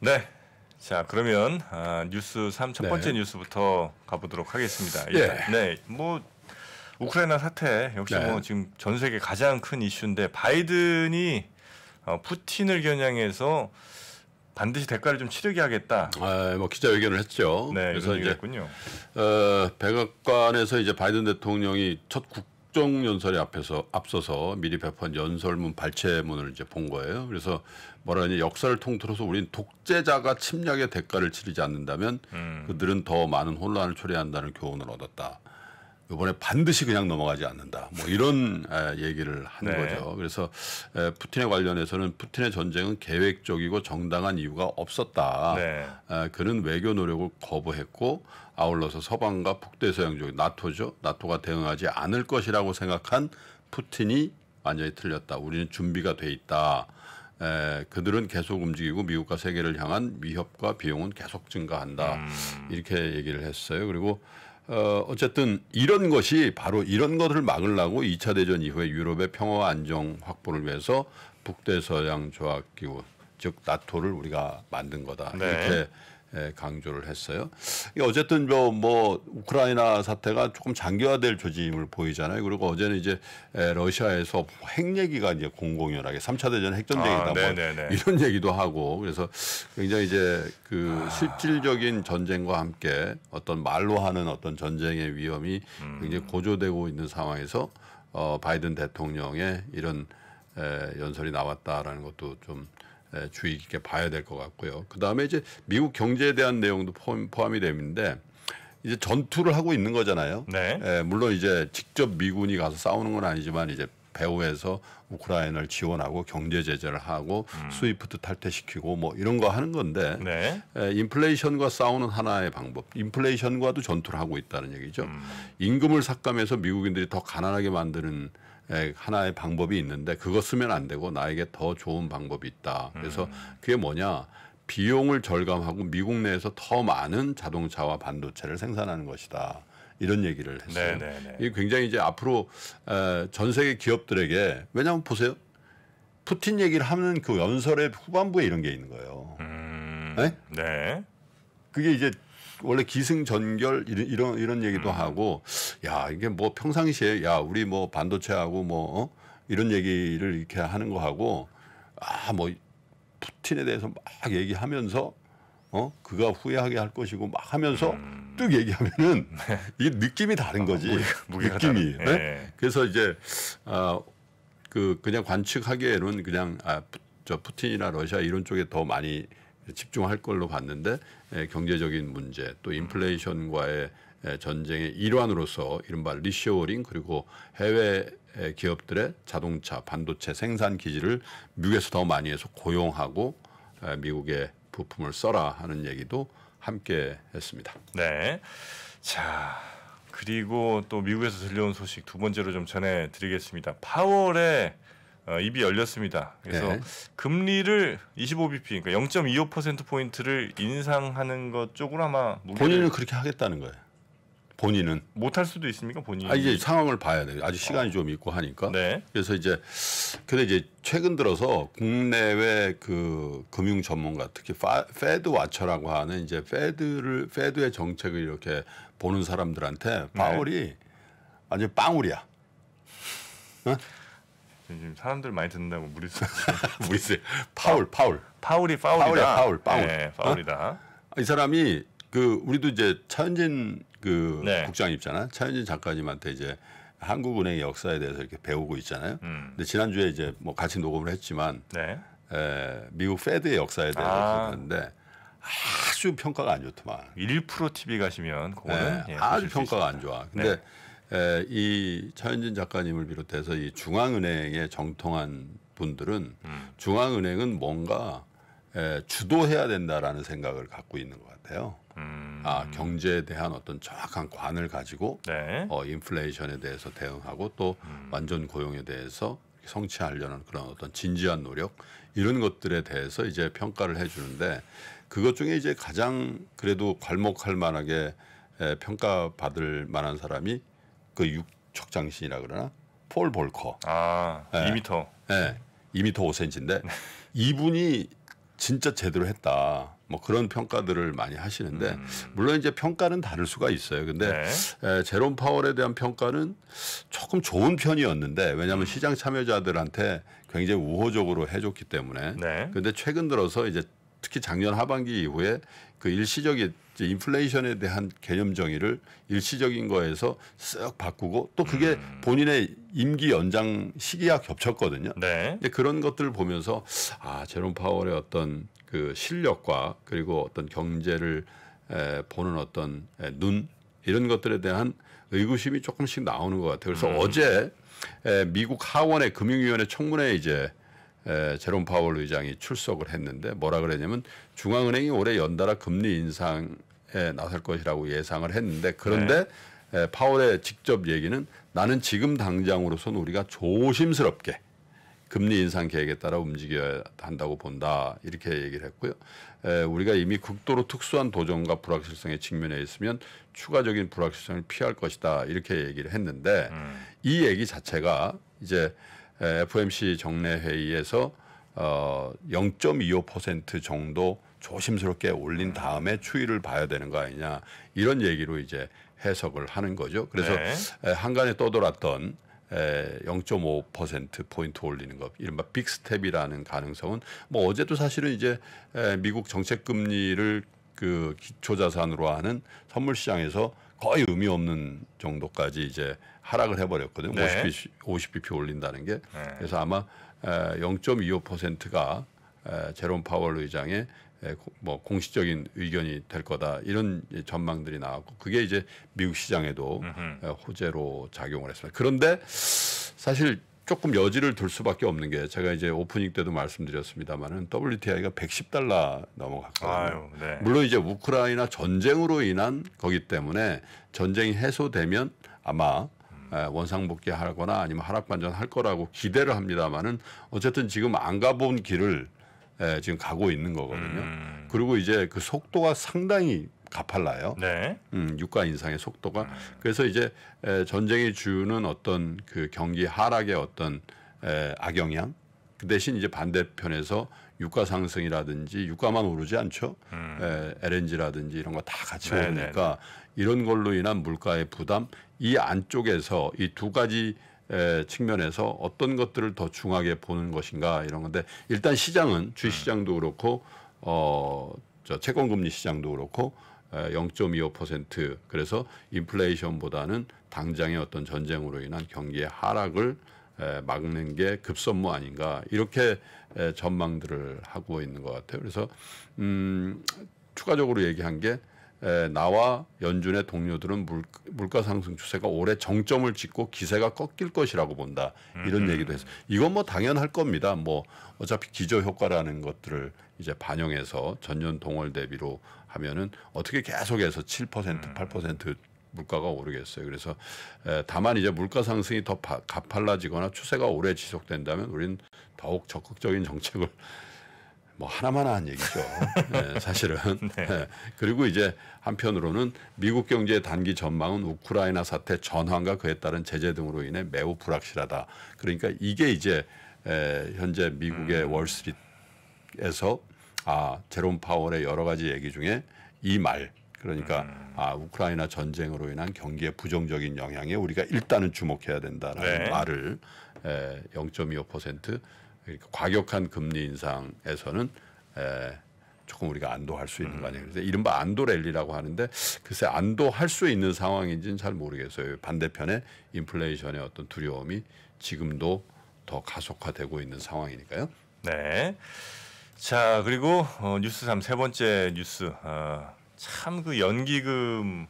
네. 자 그러면 아, 뉴스 삼첫 네. 번째 네. 뉴스부터 가보도록 하겠습니다. 예. 네. 뭐 우크라이나 사태 역시 네. 뭐 지금 전 세계 가장 큰 이슈인데 바이든이 어, 푸틴을 겨냥해서 반드시 대가를 좀 치르게 하겠다. 아, 뭐 기자회견을 했죠. 네, 그래서 이제 했군요. 어, 백악관에서 이제 바이든 대통령이 첫 국, 국정 연설에 앞에서 앞서서 미리 배포한 연설문 발췌문을 이제 본 거예요. 그래서 뭐라 하냐 역사를 통틀어서 우린 독재자가 침략의 대가를 치르지 않는다면 음. 그들은 더 많은 혼란을 초래한다는 교훈을 얻었다. 이번에 반드시 그냥 넘어가지 않는다. 뭐 이런 얘기를 한 네. 거죠. 그래서 푸틴에 관련해서는 푸틴의 전쟁은 계획적이고 정당한 이유가 없었다. 네. 그는 외교 노력을 거부했고 아울러서 서방과 북대서양 쪽 나토죠. 나토가 대응하지 않을 것이라고 생각한 푸틴이 완전히 틀렸다. 우리는 준비가 돼 있다. 에, 그들은 계속 움직이고 미국과 세계를 향한 위협과 비용은 계속 증가한다. 음. 이렇게 얘기를 했어요. 그리고 어, 어쨌든 이런 것이 바로 이런 것을 막으려고 2차 대전 이후에 유럽의 평화와 안정 확보를 위해서 북대서양 조합기구 즉 나토를 우리가 만든 거다. 네. 이렇게 예, 강조를 했어요. 어쨌든 뭐, 뭐 우크라이나 사태가 조금 장기화될 조짐을 보이잖아요. 그리고 어제는 이제 예, 러시아에서 핵 얘기가 이제 공공연하게 3차 대전 핵전쟁이다 아, 뭐 이런 얘기도 하고 그래서 굉장히 이제 그 아. 실질적인 전쟁과 함께 어떤 말로 하는 어떤 전쟁의 위험이 음. 굉장히 고조되고 있는 상황에서 어, 바이든 대통령의 이런 에, 연설이 나왔다라는 것도 좀 예, 주의 깊게 봐야 될 것 같고요. 그 다음에 이제 미국 경제에 대한 내용도 포함이 되는데 이제 전투를 하고 있는 거잖아요. 네. 예, 물론 이제 직접 미군이 가서 싸우는 건 아니지만 이제 배후에서 우크라이나를 지원하고 경제 제재를 하고 음. 스위프트 탈퇴시키고 뭐 이런 거 하는 건데 네. 에, 인플레이션과 싸우는 하나의 방법. 인플레이션과도 전투를 하고 있다는 얘기죠. 음. 임금을 삭감해서 미국인들이 더 가난하게 만드는 에, 하나의 방법이 있는데 그거 쓰면 안 되고 나에게 더 좋은 방법이 있다. 그래서 음. 그게 뭐냐? 비용을 절감하고 미국 내에서 더 많은 자동차와 반도체를 생산하는 것이다. 이런 얘기를 했어요. 네네네. 네, 네. 이게 굉장히 이제 앞으로 에, 전 세계 기업들에게 왜냐하면 보세요. 푸틴 얘기를 하는 그 연설의 후반부에 이런 게 있는 거예요. 음, 네? 네. 그게 이제 원래 기승전결 이런 이런 얘기도 음. 하고 야 이게 뭐 평상시에 야 우리 뭐 반도체하고 뭐 어? 이런 얘기를 이렇게 하는 거 하고 아 뭐 푸틴에 대해서 막 얘기하면서 어 그가 후회하게 할 것이고 막 하면서 음. 뚝 얘기하면은 네. 이게 느낌이 다른 거지 아, 무게, 느낌이 다른, 네. 예. 그래서 이제 아 그 그냥 관측하기에는 그냥 아 저 푸틴이나 러시아 이런 쪽에 더 많이 집중할 걸로 봤는데 에, 예, 경제적인 문제 또 음. 인플레이션과의 에, 예, 전쟁의 일환으로서 이른바 리쇼어링 그리고 해외 기업들의 자동차 반도체 생산 기지를 미국에서 더 많이 해서 고용하고 미국의 부품을 써라 하는 얘기도 함께 했습니다. 네. 자, 그리고 또 미국에서 들려온 소식 두 번째로 좀 전해 드리겠습니다. 파월의 어, 입이 열렸습니다. 그래서 네. 금리를 25bp 그러니까 0.25% 포인트를 인상하는 것 쪽으로 아마 본인은 그렇게 하겠다는 거예요. 본인은 못할 수도 있습니까 본인? 아 이제 상황을 봐야 돼요. 아직 시간이 어. 좀 있고 하니까. 네. 그래서 이제 근데 이제 최근 들어서 국내외 그 금융 전문가 특히 파, 페드 와처라고 하는 이제 페드를 페드의 정책을 이렇게 보는 사람들한테 파월이 네. 완전 빵울이야. 어? 지금 사람들 많이 듣는다고 무리수 무리수 파울 파울 파울이 파울이다 파울이야, 파울 네, 파울 네, 파울이다 어? 이 사람이 그 우리도 이제 차현진 그 네. 국장 입잖아. 차현진 작가님한테 이제 한국은행의 역사에 대해서 이렇게 배우고 있잖아요. 음. 근데 지난주에 이제 뭐 같이 녹음을 했지만 네. 에, 미국 페드의 역사에 대해서 아. 하는데 아주 평가가 안 좋더만. 1% TV 가시면 그거는 네, 예, 아주 평가가 안 좋아. 근데 네. 에, 이 차현진 작가님을 비롯해서 이 중앙은행의 정통한 분들은 음. 중앙은행은 뭔가 에, 주도해야 된다라는 생각을 갖고 있는 것 같아요. 음. 아, 경제에 대한 어떤 정확한 관을 가지고 네. 어, 인플레이션에 대해서 대응하고 또 음. 완전 고용에 대해서 성취하려는 그런 어떤 진지한 노력 이런 것들에 대해서 이제 평가를 해주는데 그것 중에 이제 가장 그래도 괄목할 만하게 에, 평가받을 만한 사람이 그 육척장신이라 그러나 폴 볼커 아 2미터 예. 예, 네. 2미터 5cm인데 이분이 진짜 제대로 했다. 뭐 그런 평가들을 많이 하시는데 음. 물론 이제 평가는 다를 수가 있어요. 근데 네. 에, 제롬 파월에 대한 평가는 조금 좋은 편이었는데 왜냐하면 음. 시장 참여자들한테 굉장히 우호적으로 해줬기 때문에. 네. 근데 최근 들어서 이제 특히 작년 하반기 이후에 그 일시적인 인플레이션에 대한 개념 정의를 일시적인 거에서 쓱 바꾸고 또 그게 음. 본인의 임기 연장 시기와 겹쳤거든요. 네. 근데 그런 것들을 보면서 아 제롬 파월의 어떤 그 실력과 그리고 어떤 경제를 에, 보는 어떤 에, 눈 이런 것들에 대한 의구심이 조금씩 나오는 것 같아요. 그래서 음. 어제 에, 미국 하원의 금융위원회 청문회에 이제 에, 제롬 파월 의장이 출석을 했는데 뭐라 그랬냐면 중앙은행이 올해 연달아 금리 인상에 나설 것이라고 예상을 했는데 그런데 네. 에, 파월의 직접 얘기는 나는 지금 당장으로선 우리가 조심스럽게 금리 인상 계획에 따라 움직여야 한다고 본다 이렇게 얘기를 했고요. 에, 우리가 이미 극도로 특수한 도전과 불확실성에 직면해 있으면 추가적인 불확실성을 피할 것이다 이렇게 얘기를 했는데 음. 이 얘기 자체가 이제 에, FOMC 정례 회의에서 어, 0.25% 정도 조심스럽게 올린 음. 다음에 추이를 봐야 되는 거 아니냐 이런 얘기로 이제 해석을 하는 거죠. 그래서 네. 한간에 떠돌았던 0.5% 포인트 올리는 것, 이른바 빅스텝이라는 가능성은 뭐 어제도 사실은 이제 미국 정책 금리를 그 기초 자산으로 하는 선물 시장에서 거의 의미 없는 정도까지 이제 하락을 해버렸거든요. 네. 5 0 b 50bp 올린다는 게 네. 그래서 아마 0.25%가 제롬 파월 의장의 예, 뭐 공식적인 의견이 될 거다 이런 전망들이 나왔고 그게 이제 미국 시장에도 음흠. 어, 호재로 작용을 했습니다. 그런데 사실 조금 여지를 둘 수밖에 없는 게 제가 이제 오프닝 때도 말씀드렸습니다만은 WTI가 110달러 넘어갔거든요. 아유, 네. 물론 이제 우크라이나 전쟁으로 인한 거기 때문에 전쟁이 해소되면 아마 음. 예, 원상복귀하거나 아니면 하락반전할 거라고 기대를 합니다만은 어쨌든 지금 안 가본 길을 예, 지금 가고 있는 거거든요. 음. 그리고 이제 그 속도가 상당히 가팔라요. 네. 음, 유가 인상의 속도가. 음. 그래서 이제 에, 전쟁이 주는 어떤 그 경기 하락의 어떤 에, 악영향. 그 대신 이제 반대편에서 유가 상승이라든지 유가만 오르지 않죠. 음. 에, LNG라든지 이런 거 다 같이 네, 네, 오르니까 네. 이런 걸로 인한 물가의 부담 이 안쪽에서 이 두 가지 에, 측면에서 어떤 것들을 더 중하게 보는 것인가 이런 건데 일단 시장은 주식 시장도 그렇고 어, 저 채권 금리 시장도 그렇고 0.25% 그래서 인플레이션보다는 당장의 어떤 전쟁으로 인한 경기의 하락을 막는 게 급선무 아닌가 이렇게 전망들을 하고 있는 것 같아요. 그래서 음 추가적으로 얘기한 게 에, 예, 나와 연준의 동료들은 물, 가 상승 추세가 올해 정점을 찍고 기세가 꺾일 것이라고 본다. 이런 얘기도 해서 이건 뭐 당연할 겁니다. 뭐 어차피 기저 효과라는 것들을 이제 반영해서 전년 동월 대비로 하면은 어떻게 계속해서 7% 8% 음. 물가가 오르겠어요. 그래서 에, 예, 다만 이제 물가 상승이 더 가팔라지거나 추세가 오래 지속된다면 우리는 더욱 적극적인 정책을 뭐 하나만한 얘기죠. 네, 사실은. 네. 네. 그리고 이제 한편으로는 미국 경제의 단기 전망은 우크라이나 사태 전환과 그에 따른 제재 등으로 인해 매우 불확실하다. 그러니까 이게 이제 에, 현재 미국의 음. 월스트리트에서 아 제롬 파월의 여러 가지 얘기 중에 이 말. 그러니까 음. 아 우크라이나 전쟁으로 인한 경기의 부정적인 영향에 우리가 일단은 주목해야 된다라는 네. 말을 에, 0.25% 그러니까 과격한 금리 인상에서는 에, 조금 우리가 안도할 수 있는 음. 거 아니에요. 그래서 이른바 안도 랠리라고 하는데 글쎄 안도할 수 있는 상황인지는 잘 모르겠어요. 반대편에 인플레이션의 어떤 두려움이 지금도 더 가속화되고 있는 상황이니까요. 네. 자 그리고 어, 뉴스 3세 번째 뉴스 어, 참그 연기금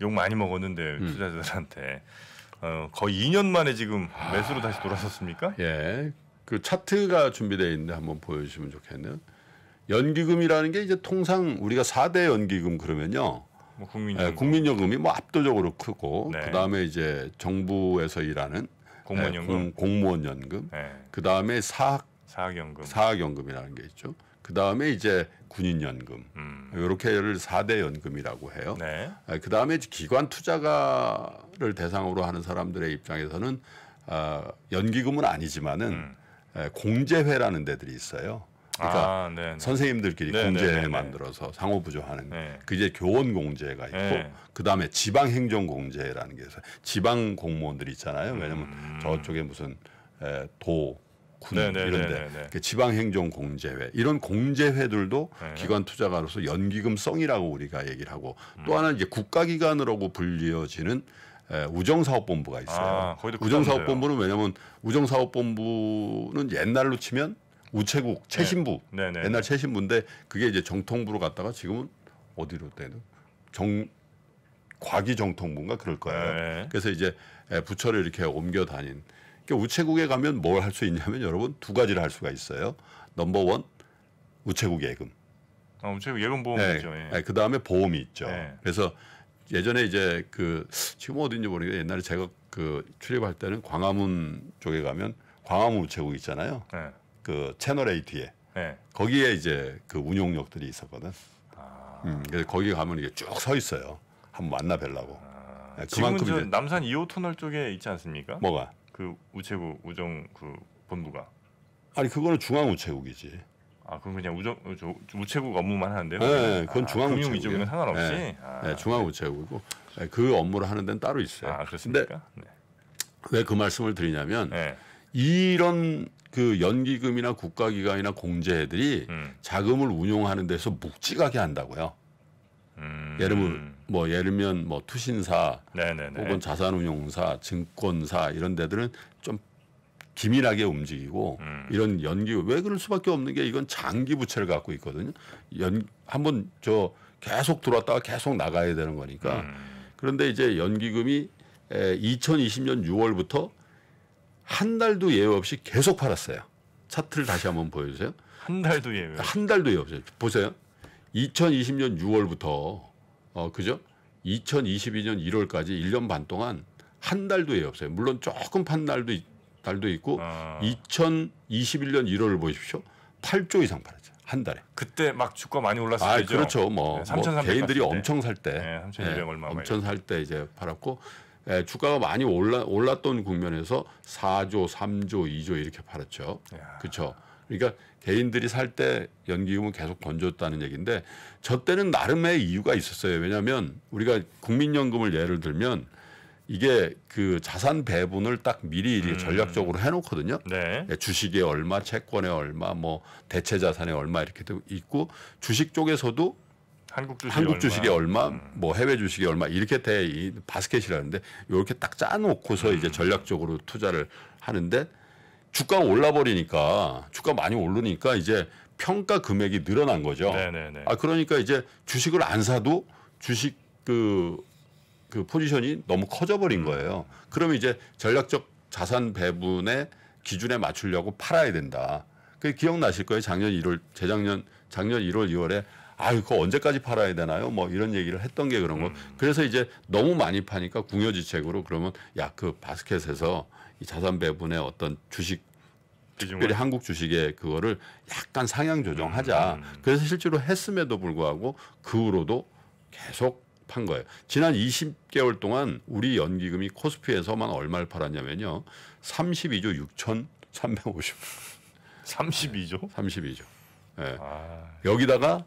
욕 많이 먹었는데 음. 투자자들한테 어, 거의 2년 만에 지금 매수로 아... 다시 돌아섰습니까? 예. 그 차트가 준비되어 있는데 한번 보여주시면 좋겠네요. 연기금이라는 게 이제 통상 우리가 4대 연기금 그러면요. 뭐 국민연금. 예, 국민연금이 뭐 압도적으로 크고 네. 그다음에 이제 정부에서 일하는 공무원 연금, 예, 공무원 연금. 네. 그다음에 사학 사학 연금. 사학 연금이라는 게 있죠. 그다음에 이제 군인 연금. 음. 요렇게를 4대 연금이라고 해요. 네. 예, 그다음에 기관 투자가를 대상으로 하는 사람들의 입장에서는 아, 연기금은 아니지만은 음. 예, 공제회라는 데들이 있어요. 그러니까 아, 네, 네. 선생님들끼리 네네. 공제 회 네, 만들어서 상호 부조하는 네. 그게 교원 공제가 회 있고 네. 그다음에 지방 행정 공제라는 회게 있어요. 지방 공무원들이 있잖아요. 왜냐면 음. 저쪽에 무슨 에, 도군 이런데 지방 행정 공제회 이런 공제회들도 네. 기관 투자가로서 연기금성이라고 우리가 얘기를 하고 음. 또 하나 는 이제 국가기관으로 불리어지는 예, 우정사업본부가 있어요. 아, 우정사업본부는 왜냐면 우정사업본부는 옛날로 치면 우체국 네. 최신부 네. 네 옛날 네. 최신부인데 그게 이제 정통부로 갔다가 지금은 어디로 되는 정 과기 정통부인가 그럴 거예요. 그래서 이제 예, 부처를 이렇게 옮겨 다닌. 그러니까 우체국에 가면 뭘 할 수 있냐면 여러분 두 가지를 할 수가 있어요. 넘버 원 우체국 예금. 아, 우체국 예금 보험이죠. 예. 그 다음에 보험이 있죠. 그래서 예전에 이제 그 지금 어디인지 모르겠는데 옛날에 제가 그 출입할 때는 광화문 쪽에 가면 광화문 우체국 있잖아요. 네. 그 채널 A 뒤에 네. 거기에 이제 그 운용역들이 있었거든. 아. 음, 그래서 거기 가면 이게 쭉 서 있어요. 한번 만나 뵐라고 아. 네, 그만큼 지금 남산 2호 터널 쪽에 있지 않습니까? 뭐가? 그 우체국 우정 그 본부가. 아니 그거는 중앙 우체국이지. 아 그럼 그냥 우정 우체국 업무만 하는데요? 네, 네, 네. 그건 아, 중앙 우체국 이쪽에는 상관없이. 네, 아, 네, 네 중앙 우체국이고 네, 그 업무를 하는 데는 따로 있어요. 아 그렇습니까? 네. 왜그 말씀을 드리냐면 네. 이런 그 연기금이나 국가기관이나 공제들이 음. 자금을 운용하는 데서 묵직하게 한다고요. 음. 예를 들면 뭐, 뭐 예를 들면 뭐 투신사 네네네. 혹은 자산운용사, 증권사 이런 데들은 좀 기밀하게 움직이고 음. 이런 연기 왜 그럴 수밖에 없는 게 이건 장기 부채를 갖고 있거든요. 연 한번 저 계속 들어왔다가 계속 나가야 되는 거니까. 음. 그런데 이제 연기금이 에, 2020년 6월부터 한 달도 예외 없이 계속 팔았어요. 차트를 다시 한번 보여주세요. 한 달도 예외. 한 달도 예외 없어요. 보세요. 2020년 6월부터 어 그죠? 2022년 1월까지 1년 반 동안 한 달도 예외 없어요. 물론 조금 판 날도 있, 달도 있고 아. 2021년 1월을 보십시오. 8조 이상 팔았죠. 한 달에. 그때 막 주가 많이 올랐을 아, 그렇죠. 뭐, 네, 뭐 개인들이 엄청 살 때. 네, 3,200 얼마 엄청 살 때 이제 팔았고 예, 주가가 많이 올라 올랐던 국면에서 4조, 3조, 2조 이렇게 팔았죠. 그렇죠. 그러니까 개인들이 살 때 연기금은 계속 건졌다는 얘기인데 저 때는 나름의 이유가 있었어요. 왜냐하면 우리가 국민연금을 예를 들면 이게 그 자산 배분을 딱 미리 음. 전략적으로 해놓거든요. 네. 예, 주식에 얼마, 채권에 얼마, 뭐 대체 자산에 얼마 이렇게 도 있고 주식 쪽에서도 한국, 주식이, 한국 얼마. 주식이 얼마, 음. 뭐 해외 주식이 얼마 이렇게 돼대 바스켓이라는데 이렇게 딱 짜놓고서 음. 이제 전략적으로 투자를 하는데 주가가 올라버리니까 주가 많이 오르니까 이제 평가 금액이 늘어난 거죠. 네네네. 네, 네. 아 그러니까 이제 주식을 안 사도 주식 그그 포지션이 너무 커져버린 거예요. 그러면 이제 전략적 자산 배분의 기준에 맞추려고 팔아야 된다. 그 기억나실 거예요. 작년 1월, 재작년, 작년 1월, 2월에 아유, 그거 언제까지 팔아야 되나요? 뭐 이런 얘기를 했던 게 그런 거. 음. 그래서 이제 너무 많이 파니까 궁여지책으로 그러면 야, 그 바스켓에서 이 자산 배분의 어떤 주식 특별히 한국 주식의 그거를 약간 상향 조정하자. 음. 그래서 실제로 했음에도 불구하고 그 후로도 계속 판 거예요. 지난 20개월 동안 우리 연기금이 코스피에서만 얼마를 팔았냐면요. 32조 6,350. 32조? 32조. 네. 예. 아... 여기다가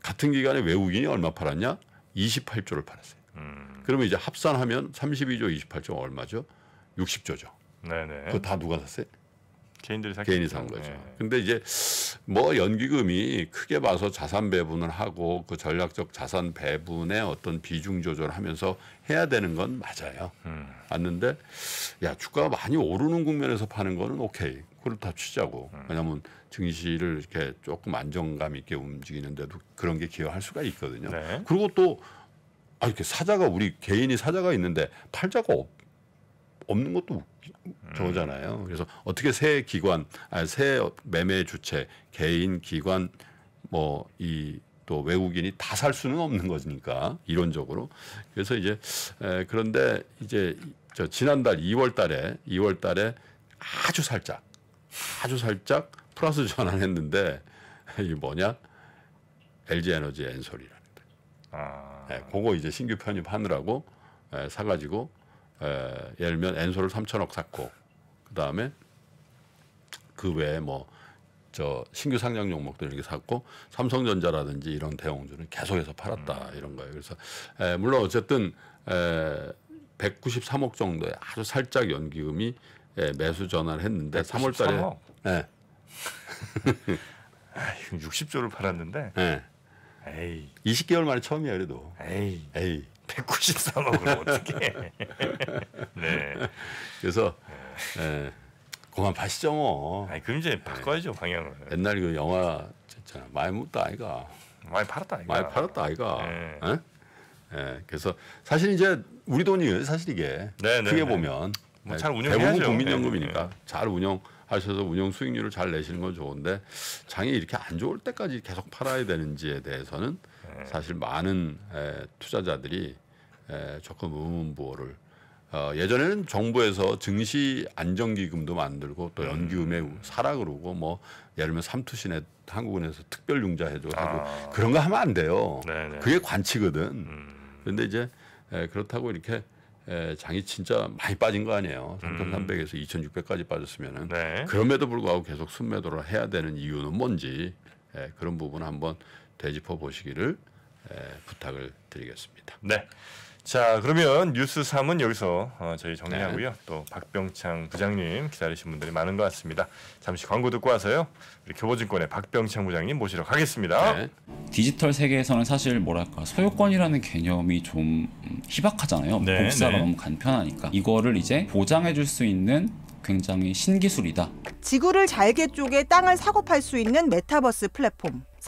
같은 기간에 외국인이 얼마 팔았냐? 28조를 팔았어요. 음... 그러면 이제 합산하면 32조 28조 얼마죠? 60조죠. 네네. 그거 다 누가 샀어요? 개인들이 산, 개인이 산 거죠. 네. 근데 이제 뭐 연기금이 크게 봐서 자산 배분을 하고 그 전략적 자산 배분의 어떤 비중 조절하면서 해야 되는 건 맞아요. 음. 맞는데 야 주가가 많이 오르는 국면에서 파는 거는 오케이. 그걸다 치자고. 음. 왜냐하면 증시를 이렇게 조금 안정감 있게 움직이는데도 그런 게 기여할 수가 있거든요. 네. 그리고 또 아, 이렇게 사자가 우리 개인이 사자가 있는데 팔자가 없 없는 것도 저잖아요. 그래서 어떻게 새 기관, 아, 새 매매 주체, 개인 기관 뭐 이 또 외국인이 다 살 수는 없는 거니까 이론적으로 그래서 이제 에, 그런데 이제 저 지난달 2월달에 2월달에 아주 살짝 아주 살짝 플러스 전환했는데 이 뭐냐 LG 에너지 엔솔이라는 데 아. 에, 예, 그거 이제 신규 편입하느라고 에, 사가지고 에, 예, 예를 들면 엔소를 3천억 샀고 그 다음에 그 외에 뭐 저 신규 상장 종목들 이렇게 샀고 삼성전자라든지 이런 대형주는 계속해서 팔았다 음. 이런 거예요. 그래서 에, 예, 물론 어쨌든 에, 예, 193억 정도의 아주 살짝 연기금이 에, 매수 전환을 했는데 193억. 3월달에 예. 60조를 팔았는데. 예. 에이. 20개월 만에 처음이에요 그래도. 에이. 에이. 193억을 어떻게 해. 네. 그래서 네. 예, 그만 파시죠 뭐. 아니 그럼 이제 예. 바꿔야죠 방향을. 옛날 그 영화 진짜 많이 못다 아이가. 많이 팔았다 아이가. 많이 팔았다 아이가. 네. 네? 그래서 사실 이제 우리 돈이 사실 이게 네, 네 크게 네. 보면 뭐잘 네. 운영해야죠. 대부분 국민연금이니까 잘 운영. 하셔서 운영 수익률을 잘 내시는 건 좋은데 장이 이렇게 안 좋을 때까지 계속 팔아야 되는지에 대해서는 사실 많은 에, 투자자들이 에, 조금 의문부호를 어, 예전에는 정부에서 증시 안정기금도 만들고 또 음. 연기금에 음. 사라 그러고 뭐 예를 들면 삼투신에 한국은에서 특별융자 해줘 하고 아. 그런 거 하면 안 돼요. 네네. 네. 그게 관치거든. 음. 그런데 이제 에, 그렇다고 이렇게 에, 장이 진짜 많이 빠진 거 아니에요. 3,300에서 음. 2,600까지 빠졌으면은 네. 그럼에도 불구하고 계속 순매도를 해야 되는 이유는 뭔지 에, 그런 부분 한번 되짚어 보시기를 부탁을 드리겠습니다. 네. 자 그러면 뉴스 3은 여기서 어, 저희 정리하고요. 네. 또 박병창 부장님 기다리신 분들이 많은 것 같습니다. 잠시 광고 듣고 와서요. 우리 교보증권의 박병창 부장님 모시러 가겠습니다. 네. 디지털 세계에서는 사실 뭐랄까 소유권이라는 개념이 좀 희박하잖아요. 네, 복사가 네. 너무 간편하니까 이거를 이제 보장해줄 수 있는 굉장히 신기술이다. 지구를 잘게 쪼개 땅을 사고 팔 수 있는 메타버스 플랫폼.